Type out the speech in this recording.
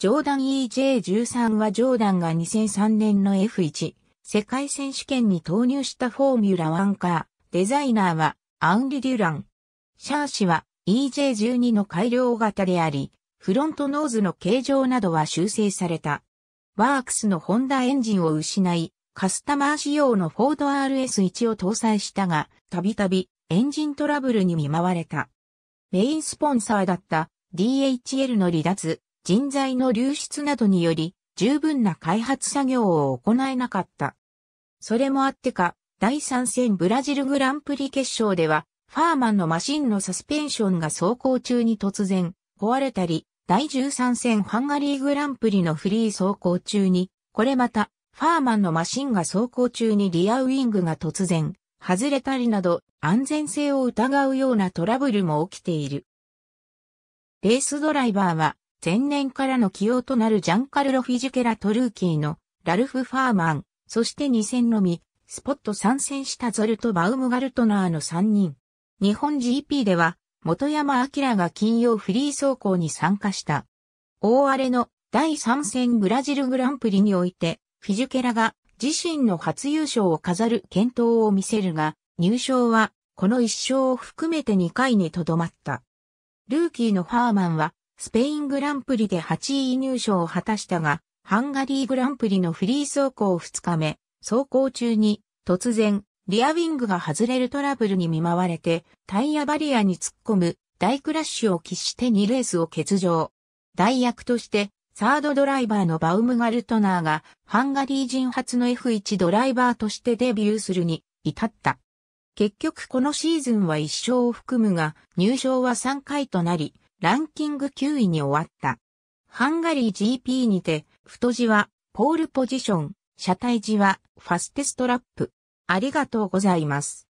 ジョーダン EJ13 はジョーダンが2003年の F1 世界選手権に投入したフォーミュラワンカー。デザイナーはアンリ・デュラン。シャーシは EJ12 の改良型であり、フロントノーズの形状などは修正された。ワークスのホンダエンジンを失い、カスタマー仕様のフォード RS1 を搭載したが、たびたびエンジントラブルに見舞われた。メインスポンサーだった DHL の離脱、人材の流出などにより、十分な開発作業を行えなかった。それもあってか、第3戦ブラジルグランプリ決勝では、ファーマンのマシンのサスペンションが走行中に突然壊れたり、第13戦ハンガリーグランプリのフリー走行中に、これまた、ファーマンのマシンが走行中にリアウィングが突然外れたりなど、安全性を疑うようなトラブルも起きている。レースドライバーは、前年からの起用となるジャンカルロ・フィジュケラ・トルーキーのラルフ・ファーマン、そして2戦のみ、スポット参戦したゾルとバウムガルトナーの3人。日本 GP では、元山明が金曜フリー走行に参加した。大荒れの第3戦ブラジルグランプリにおいて、フィジュケラが自身の初優勝を飾る検討を見せるが、入賞はこの一勝を含めて2回にとどまった。ルーキーのファーマンはスペイングランプリで8位入賞を果たしたが、ハンガリーグランプリのフリー走行2日目、走行中に突然、リアウィングが外れるトラブルに見舞われて、タイヤバリアに突っ込む大クラッシュを喫して2レースを欠場。代役として、サードドライバーのバウムガルトナーが、ハンガリー人初の F1 ドライバーとしてデビューするに至った。結局このシーズンは1勝を含むが、入賞は3回となり、ランキング9位に終わった。ハンガリー GP にて、太字はポールポジション、車体字はファステストラップ。ありがとうございます。